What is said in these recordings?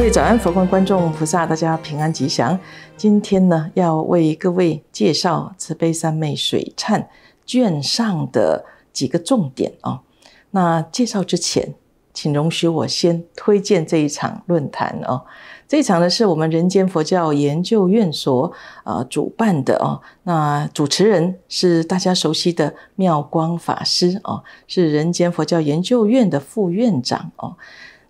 各位早安，佛光观众菩萨，大家平安吉祥。今天呢，要为各位介绍慈悲三昧水忏卷上的几个重点哦。那介绍之前，请容许我先推荐这一场论坛哦。这场呢是我们人间佛教研究院所啊主办的哦。那主持人是大家熟悉的妙光法师哦，是人间佛教研究院的副院长哦。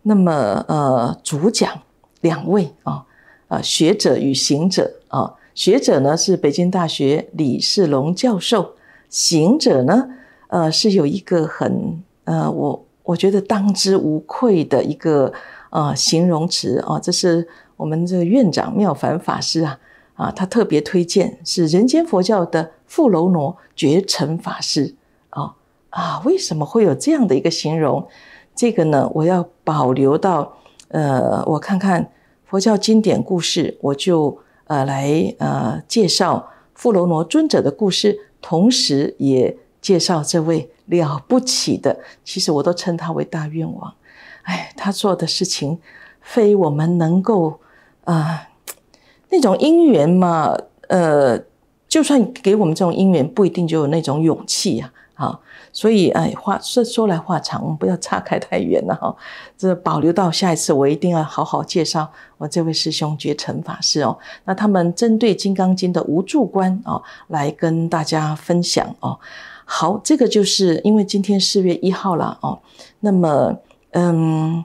那么，呃，主讲两位啊，呃，学者与行者啊，学者呢是北京大学李世龙教授，行者呢，呃，是有一个很呃，我我觉得当之无愧的一个呃形容词啊，这是我们这院长妙凡法师啊啊，他特别推荐是人间佛教的富楼罗觉成法师啊啊，为什么会有这样的一个形容？这个呢，我要保留到，呃，我看看佛教经典故事，我就呃来呃介绍富罗罗尊者的故事，同时也介绍这位了不起的，其实我都称他为大愿王。哎，他做的事情非我们能够啊那种因缘嘛，呃，就算给我们这种因缘，不一定就有那种勇气啊，所以，哎，话说说来话长，我们不要岔开太远了哈。这保留到下一次，我一定要好好介绍我这位师兄觉尘法师哦。那他们针对《金刚经》的无助观哦，来跟大家分享哦。好，这个就是因为今天四月一号了哦。那么，嗯，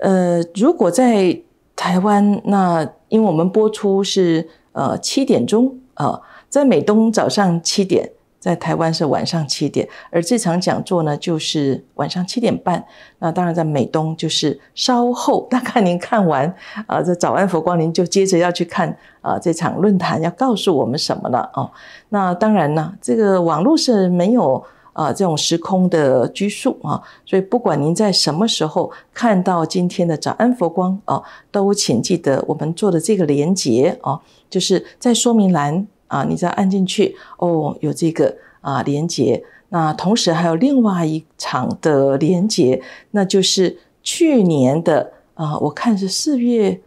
呃，如果在台湾，那因为我们播出是呃七点钟啊，在美东早上七点。在台湾是晚上七点，而这场讲座呢就是晚上七点半。那当然，在美东就是稍后。大概您看完啊，这早安佛光，您就接着要去看啊这场论坛要告诉我们什么了哦。那当然呢，这个网络是没有啊这种时空的拘束啊，所以不管您在什么时候看到今天的早安佛光啊，都请记得我们做的这个连接哦，就是在说明栏。啊，你再按进去，哦，有这个啊连接。那同时还有另外一场的连接，那就是去年的啊，我看是四月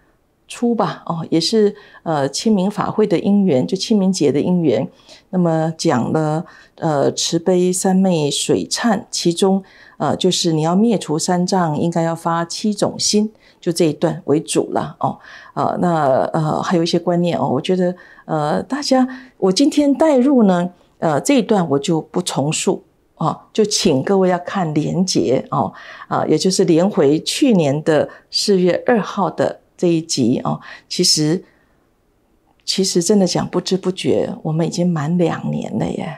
初吧，哦，也是呃清明法会的因缘，就清明节的因缘。那么讲了呃慈悲三昧水忏，其中呃就是你要灭除三障，应该要发七种心。就这一段为主了哦，啊，那呃，还有一些观念哦，我觉得呃，大家我今天带入呢，呃，这一段我就不重述啊，就请各位要看连结哦，啊，也就是连回去年的四月二号的这一集哦，其实其实真的讲不知不觉，我们已经满两年了耶，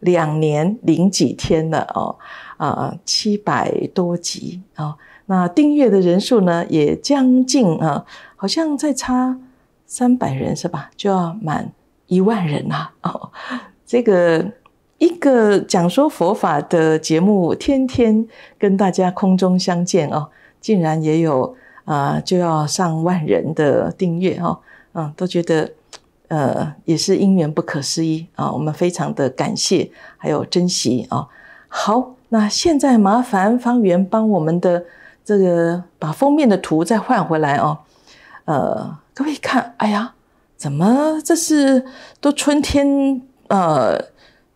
两年零几天了哦，啊，七百多集啊。那订阅的人数呢，也将近啊，好像再差三百人是吧，就要满一万人了啊。这个一个讲说佛法的节目，天天跟大家空中相见哦，竟然也有啊，就要上万人的订阅哦，嗯，都觉得呃，也是因缘不可思议啊，我们非常的感谢还有珍惜啊。好，那现在麻烦方圆帮我们的。这个把封面的图再换回来哦，呃，各位看，哎呀，怎么这是都春天？呃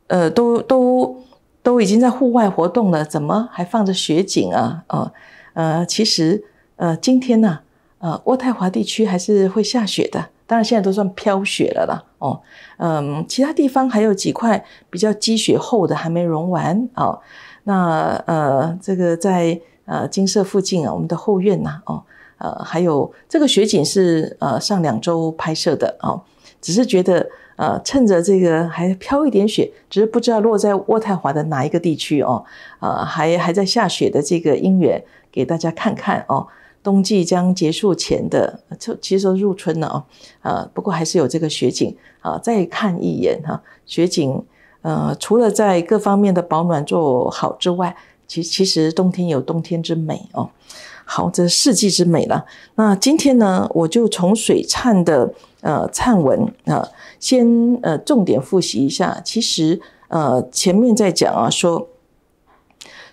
呃，都都都已经在户外活动了，怎么还放着雪景啊？哦，呃，其实呃，今天呢，呃，渥太华地区还是会下雪的，当然现在都算飘雪了啦。哦，嗯，其他地方还有几块比较积雪厚的还没融完啊。那呃，这个在。呃，金色附近啊，我们的后院呐，哦，呃，还有这个雪景是呃上两周拍摄的哦，只是觉得呃趁着这个还飘一点雪，只是不知道落在渥太华的哪一个地区哦，啊，还还在下雪的这个因缘，给大家看看哦，冬季将结束前的，就其实入春了哦，呃，不过还是有这个雪景啊，再看一眼哈，雪景，呃，除了在各方面的保暖做好之外。其其实冬天有冬天之美哦，好，这四季之美了。那今天呢，我就从水忏的呃忏文啊，先呃重点复习一下。其实呃前面在讲啊，说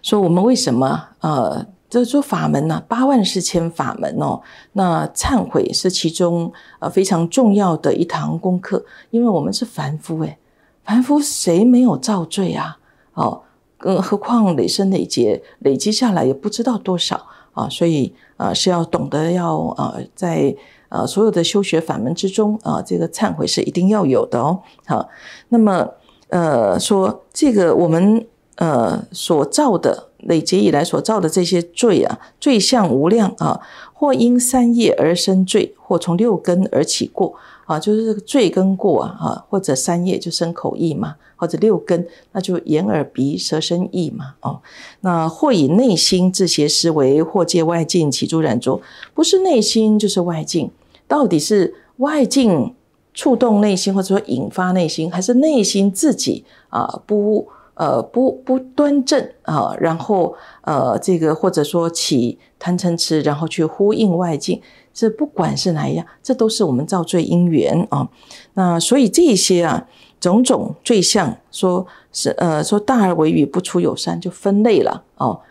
说我们为什么呃这说法门呢？八万四千法门哦，那忏悔是其中呃非常重要的一堂功课，因为我们是凡夫哎，凡夫谁没有造罪啊？哦。更何况累生累劫累积下来也不知道多少啊，所以啊是要懂得要啊在啊所有的修学法门之中啊，这个忏悔是一定要有的哦。好，那么呃说这个我们呃所造的累劫以来所造的这些罪啊，罪相无量啊，或因三业而生罪，或从六根而起过。啊，就是这个罪根过啊，啊，或者三业就生口意嘛，或者六根，那就眼耳鼻舌身意嘛，哦，那或以内心自邪思维，或借外境起诸染着，不是内心就是外境，到底是外境触动内心，或者说引发内心，还是内心自己啊不呃不不端正啊，然后呃这个或者说起贪嗔痴，然后去呼应外境。这不管是哪一样，这都是我们造罪因缘啊。那所以这些啊种种罪相，说是呃说大而为语，不出有三就分类了哦。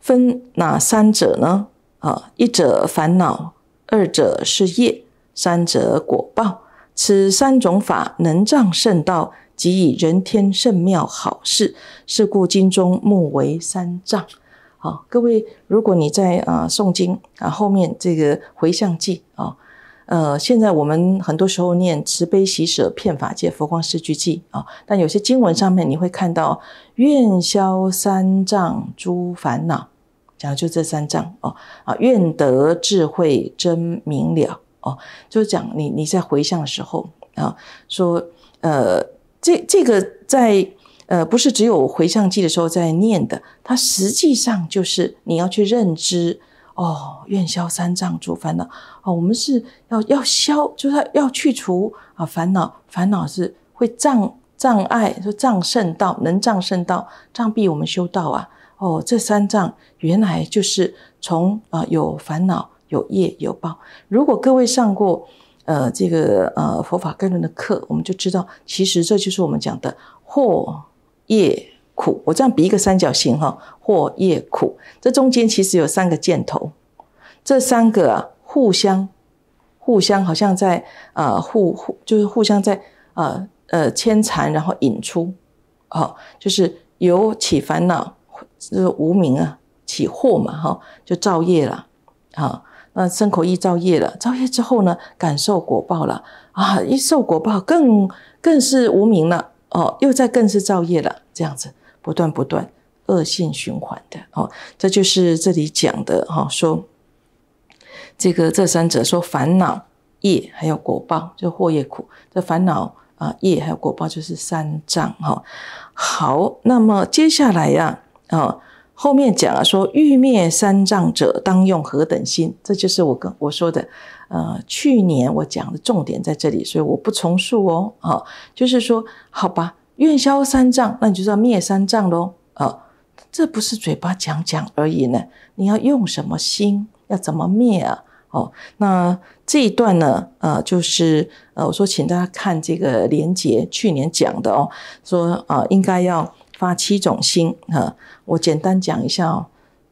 分哪三者呢？啊，一者烦恼，二者是业，三者果报。此三种法能障圣道，即以人天圣妙好事。是故经中目为三障。好，各位，如果你在啊诵经啊后面这个回向记啊，呃，现在我们很多时候念慈悲喜舍骗法界佛光寺句记啊，但有些经文上面你会看到愿消三障诸烦恼，讲就这三障哦啊，愿得智慧真明了哦，就是讲你你在回向的时候啊，说呃，这这个在。呃，不是只有回向记的时候在念的，它实际上就是你要去认知哦，愿消三障诸烦恼哦，我们是要要消，就是它要去除啊烦恼，烦恼是会障障碍，说障圣道，能障圣道，障蔽我们修道啊哦，这三障原来就是从啊有烦恼、有业、有报。如果各位上过呃这个呃佛法概论的课，我们就知道，其实这就是我们讲的祸。业苦，我这样比一个三角形哈，或业苦，这中间其实有三个箭头，这三个互相互相好像在啊互互就是互相在啊呃牵缠，然后引出，好，就是由起烦恼，就是无名啊起祸嘛哈，就造业了啊，那身口意造业了，造业之后呢，感受果报了啊，一受果报更更是无名了。哦，又在更是造业了，这样子不断不断恶性循环的哦，这就是这里讲的哈，说这个这三者说烦恼业还有果报，就祸业苦，这烦恼啊业还有果报就是三障哈。好，那么接下来呀，哦后面讲啊说欲灭三障者，当用何等心？这就是我跟我说的。呃，去年我讲的重点在这里，所以我不重述哦。啊，就是说，好吧，愿消三障，那你就要灭三障喽。啊，这不是嘴巴讲讲而已呢，你要用什么心，要怎么灭啊？哦，那这一段呢，呃，就是呃，我说请大家看这个连结，去年讲的哦，说啊，应该要发七种心啊。我简单讲一下哦，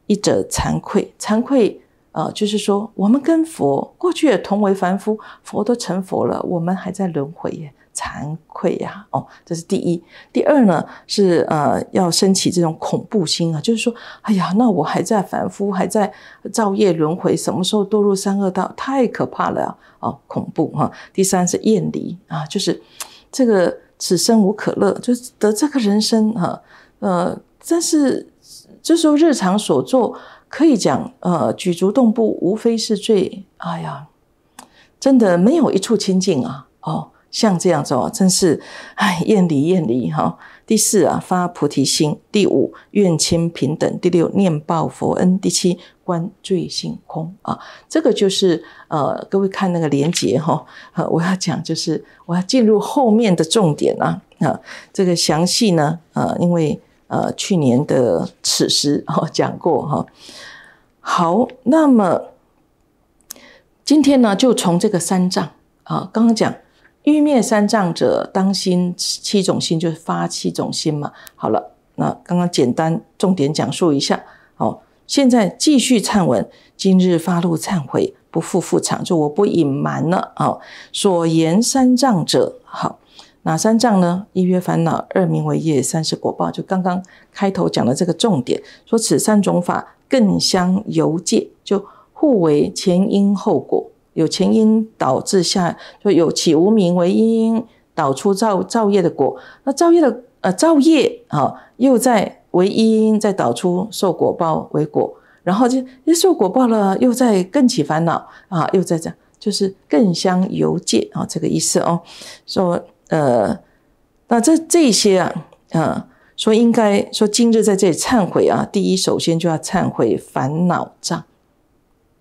一者惭愧，惭愧。呃，就是说，我们跟佛过去也同为凡夫，佛都成佛了，我们还在轮回，惭愧呀！哦，这是第一。第二呢，是呃，要升起这种恐怖心啊，就是说，哎呀，那我还在凡夫，还在造业轮回，什么时候堕入三恶道，太可怕了啊！恐怖哈。第三是厌离啊，就是这个此生无可乐，就得这个人生哈。呃，但是就是说日常所做。可以讲，呃，举足动步，无非是最，哎呀，真的没有一处清净啊！哦，像这样子哦，真是，哎，厌离厌离哈。第四啊，发菩提心；第五，愿亲平等；第六，念报佛恩；第七，观罪性空啊。这个就是，呃，各位看那个连结哈，呃，我要讲就是我要进入后面的重点啊。啊，这个详细呢，呃，因为。呃，去年的此时哦讲过哈，好，那么今天呢，就从这个三藏啊，刚刚讲欲灭三藏者，当心七种心，就是发七种心嘛。好了，那刚刚简单重点讲述一下。好，现在继续忏文，今日发怒忏悔，不复复藏，就我不隐瞒了啊。所言三藏者，好。哪三障呢？一曰烦恼，二名为业，三是果报。就刚刚开头讲的这个重点，说此三种法更相由借，就互为前因后果。有前因导致下，就有起无名为因，导出造造业的果。那造业的呃造业啊，又在为因，再导出受果报为果。然后就受果报了，又在更起烦恼啊，又在讲，就是更相由借啊，这个意思哦，说。呃，那这这些啊，啊，说应该说今日在这里忏悔啊，第一首先就要忏悔烦恼障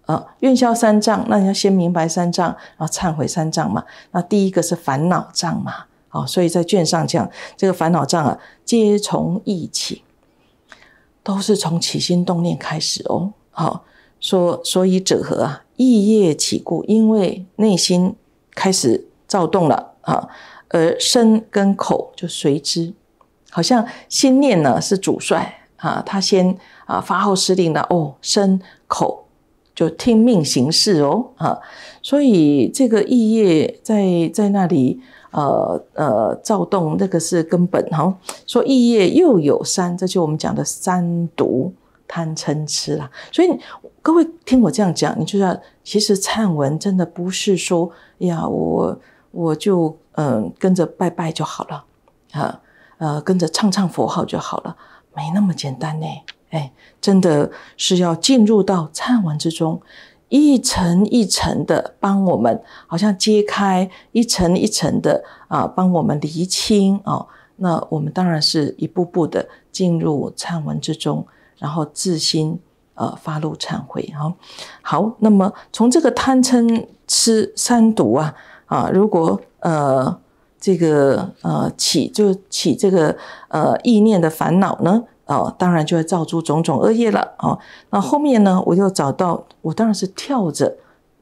啊，愿消三障，那你要先明白三障，然后忏悔三障嘛。那第一个是烦恼障嘛，好，所以在卷上讲这个烦恼障啊，皆从意起，都是从起心动念开始哦。好，说所以者何啊？意业起故，因为内心开始躁动了啊。而身跟口就随之，好像心念呢是主帅啊，他先啊发号施令的哦，身口就听命行事哦啊，所以这个意业在在那里呃呃躁动，那个是根本哈。说意业又有三，这就我们讲的三毒贪嗔痴啦。所以各位听我这样讲，你就要其实忏文真的不是说呀我。我就嗯跟着拜拜就好了，啊呃跟着唱唱佛号就好了，没那么简单呢，哎真的是要进入到忏文之中，一层一层的帮我们，好像揭开一层一层的啊帮我们厘清哦，那我们当然是一步步的进入忏文之中，然后自心呃发露忏悔哈，好，那么从这个贪嗔痴三毒啊。啊，如果呃这个呃起就起这个呃意念的烦恼呢，哦，当然就会造出种种恶业了。哦，那后面呢，我就找到我当然是跳着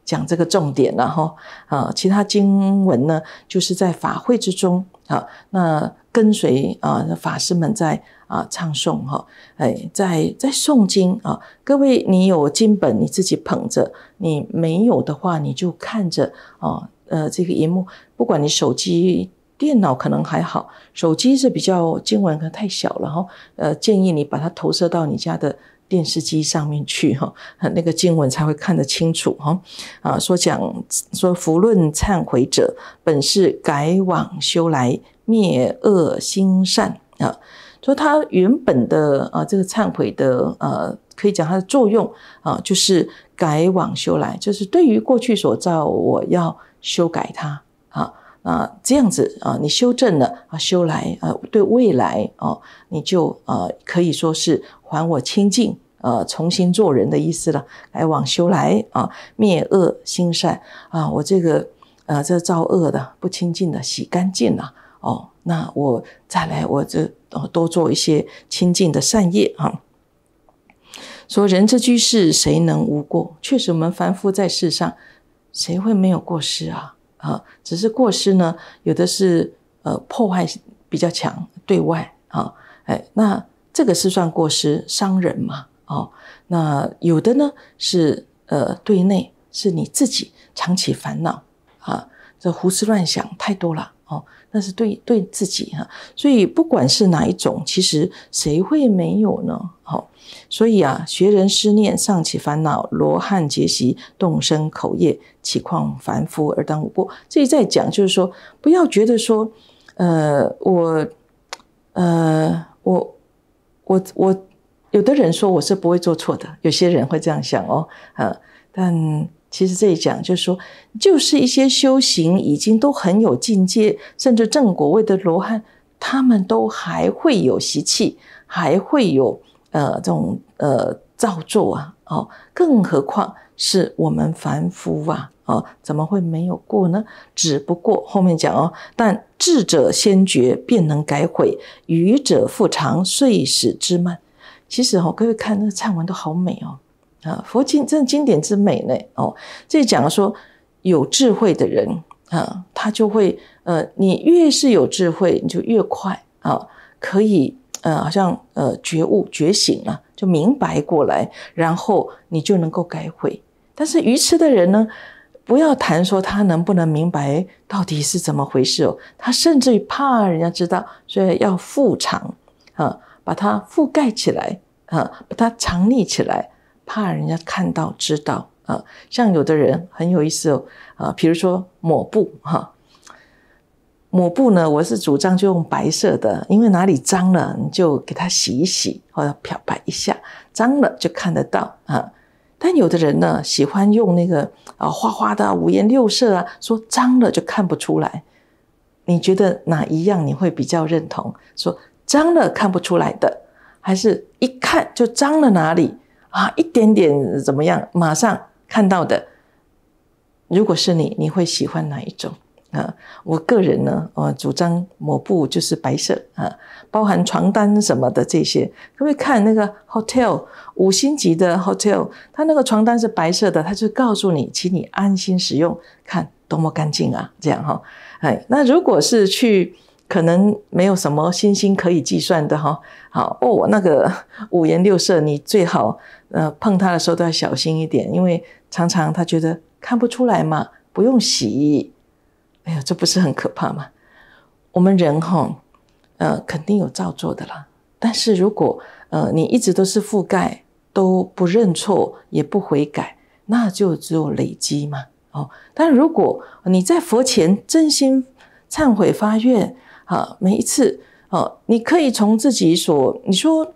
讲这个重点了哈。啊，其他经文呢，就是在法会之中啊，那跟随啊法师们在啊唱诵哈，哎，在在诵经啊，各位你有经本你自己捧着，你没有的话你就看着啊呃，这个荧幕，不管你手机、电脑可能还好，手机是比较经文可能太小了哈。呃，建议你把它投射到你家的电视机上面去哈，那个经文才会看得清楚哈。啊，说讲说，福论忏悔者本是改往修来灭恶心善啊，说他原本的啊，这个忏悔的呃，可以讲它的作用啊，就是改往修来，就是对于过去所造，我要。修改它啊那这样子啊，你修正了啊，修来啊，对未来哦，你就啊，可以说是还我清净啊，重新做人的意思了，来往修来啊，灭恶心善啊，我这个啊，这造恶的不清净的洗干净了哦，那我再来，我这哦，多做一些清净的善业啊。说人之居士，谁能无过？确实，我们凡夫在世上。谁会没有过失啊？啊，只是过失呢，有的是呃破坏比较强，对外啊，哎，那这个是算过失伤人嘛？哦，那有的呢是呃对内是你自己长期烦恼啊，这胡思乱想太多了哦。那是对对自己哈，所以不管是哪一种，其实谁会没有呢？好，所以啊，学人思念尚起烦恼，罗汉结习动身口业，岂况凡夫而当无过？这里在讲就是说，不要觉得说，呃，我，呃，我，我，我，有的人说我是不会做错的，有些人会这样想哦，呃，但。其实这一讲就是说，就是一些修行已经都很有境界，甚至正果位的罗汉，他们都还会有习气，还会有呃这种呃造作啊，哦，更何况是我们凡夫啊，哦，怎么会没有过呢？只不过后面讲哦，但智者先觉，便能改悔；愚者复长，遂始之慢。其实哦，各位看那唱文都好美哦。啊，佛经这经典之美呢，哦，这讲说，有智慧的人啊，他就会呃，你越是有智慧，你就越快啊，可以呃，好像呃觉悟觉醒了，就明白过来，然后你就能够改悔。但是愚痴的人呢，不要谈说他能不能明白到底是怎么回事哦，他甚至于怕人家知道，所以要覆藏啊，把它覆盖起来啊，把它藏匿起来。怕人家看到知道啊，像有的人很有意思哦啊，比如说抹布哈，抹布呢，我是主张就用白色的，因为哪里脏了你就给它洗一洗或者漂白一下，脏了就看得到啊。但有的人呢喜欢用那个啊花花的五颜六色啊，说脏了就看不出来。你觉得哪一样你会比较认同？说脏了看不出来的，还是一看就脏了哪里？啊，一点点怎么样？马上看到的，如果是你，你会喜欢哪一种？啊，我个人呢，呃，主张抹布就是白色啊，包含床单什么的这些。各位看那个 hotel 五星级的 hotel，它那个床单是白色的，他就告诉你，请你安心使用，看多么干净啊，这样哈。哎，那如果是去可能没有什么星星可以计算的哈。好哦，那个五颜六色，你最好呃碰它的时候都要小心一点，因为常常他觉得看不出来嘛，不用洗。哎呀，这不是很可怕吗？我们人哈，呃，肯定有造作的啦。但是如果呃你一直都是覆盖，都不认错也不悔改，那就只有累积嘛。哦，但如果你在佛前真心忏悔发愿。啊，每一次哦，你可以从自己所你说，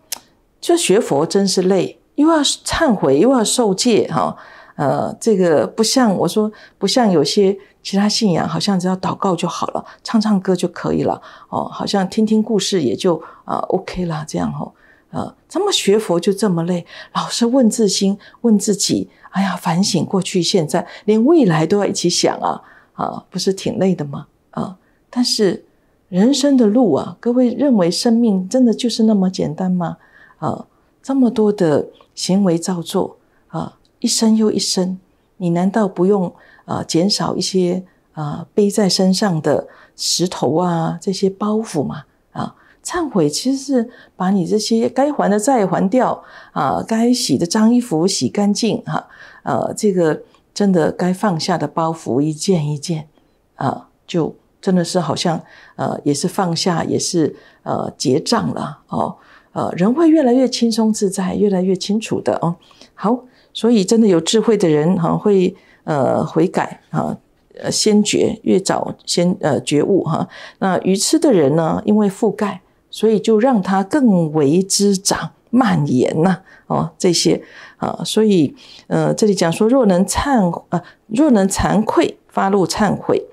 就学佛真是累，又要忏悔，又要受戒，哈，呃，这个不像我说，不像有些其他信仰，好像只要祷告就好了，唱唱歌就可以了，哦，好像听听故事也就啊 OK 了，这样哈，呃，怎么学佛就这么累，老是问自心，问自己，哎呀，反省过去、现在，连未来都要一起想啊，啊，不是挺累的吗？啊，但是。人生的路啊，各位认为生命真的就是那么简单吗？啊，这么多的行为造作啊，一生又一生，你难道不用啊减少一些啊背在身上的石头啊这些包袱吗？啊，忏悔其实是把你这些该还的债还掉啊，该洗的脏衣服洗干净哈，呃，这个真的该放下的包袱一件一件啊就。真的是好像，呃，也是放下，也是呃结账了哦，呃，人会越来越轻松自在，越来越清楚的哦。好，所以真的有智慧的人哈，会呃悔改啊，呃先觉越早先呃觉悟哈。那愚痴的人呢，因为覆盖，所以就让他更为之长蔓延呐。哦。这些啊，所以呃这里讲说，若能忏啊，若能惭愧发露忏悔。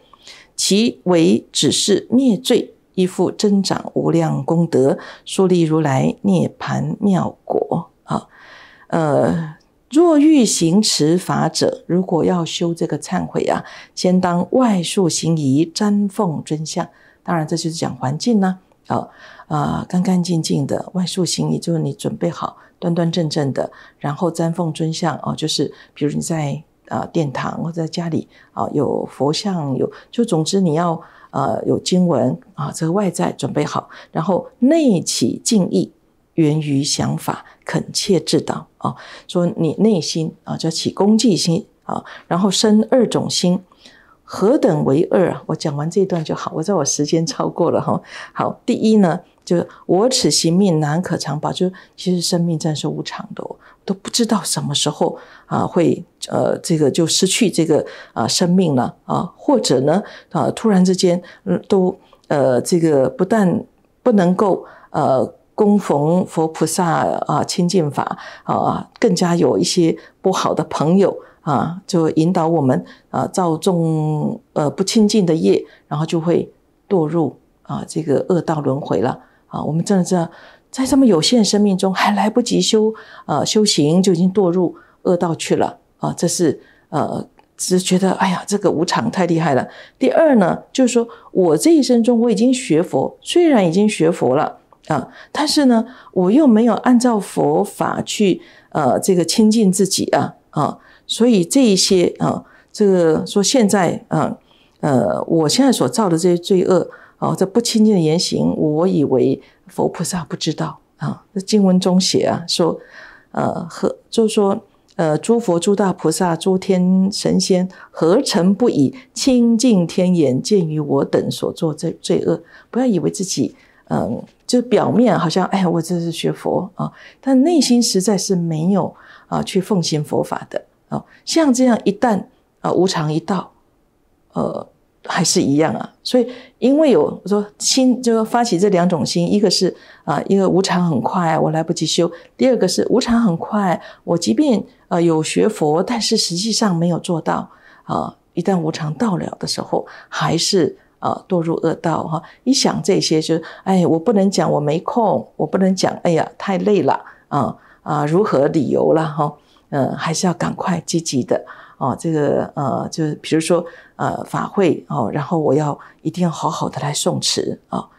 其为只是灭罪，亦复增长无量功德，树立如来涅盘妙果啊！呃，若欲行持法者，如果要修这个忏悔啊，先当外树形仪，瞻奉真相。当然，这就是讲环境呢。啊啊，干干净净的外塑形仪，就是你准备好、端端正正的，然后瞻奉尊像哦，就是比如你在。啊，殿堂或者家里啊，有佛像，有就总之你要呃有经文啊，这个外在准备好，然后内起敬意，源于想法恳切至道啊，说你内心啊叫起恭敬心啊，然后生二种心。何等为二啊！我讲完这一段就好。我在我时间超过了哈。好，第一呢，就是我此行命难可长保，就其实生命真是无常的哦，都不知道什么时候啊会呃这个就失去这个啊生命了啊，或者呢啊突然之间都呃这个不但不能够呃供奉佛菩萨啊清净法啊，更加有一些不好的朋友。啊，就引导我们啊造众呃不清净的业，然后就会堕入啊这个恶道轮回了啊！我们真的知道，在这么有限生命中，还来不及修啊修行，就已经堕入恶道去了啊！这是呃，只觉得哎呀，这个无常太厉害了。第二呢，就是说我这一生中我已经学佛，虽然已经学佛了啊，但是呢，我又没有按照佛法去呃这个清净自己啊啊。所以这一些啊，这个说现在啊，呃，我现在所造的这些罪恶啊，这不清净的言行，我以为佛菩萨不知道啊。经文中写啊，说，呃，和就是说，呃，诸佛、诸大菩萨、诸天神仙，何曾不以清净天眼见于我等所作这罪恶？不要以为自己，嗯，就表面好像，哎，我这是学佛啊，但内心实在是没有啊，去奉行佛法的。哦，像这样一旦啊无常一到，呃，还是一样啊。所以因为有我说心，就要发起这两种心：一个是啊，一个无常很快，我来不及修；第二个是无常很快，我即便呃有学佛，但是实际上没有做到啊。一旦无常到了的时候，还是啊堕入恶道哈。一想这些，就哎，我不能讲我没空，我不能讲哎呀太累了啊啊，如何理由了哈。呃，还是要赶快积极的哦。这个呃，就是比如说呃法会哦，然后我要一定要好好的来送持哦。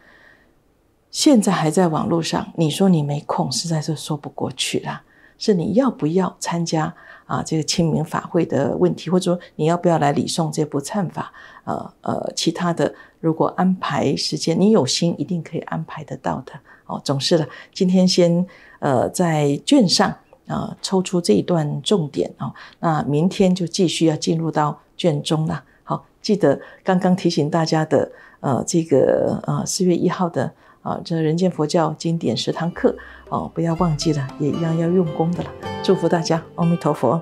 现在还在网络上，你说你没空，实在是说不过去了。是你要不要参加啊？这个清明法会的问题，或者说你要不要来礼诵这部忏法呃呃，其他的如果安排时间，你有心一定可以安排得到的。哦，总是了。今天先呃在卷上。啊，抽出这一段重点啊，那明天就继续要进入到卷中了。好，记得刚刚提醒大家的，呃，这个呃四月一号的啊，这人间佛教经典十堂课哦，不要忘记了，也一样要用功的了。祝福大家，阿弥陀佛。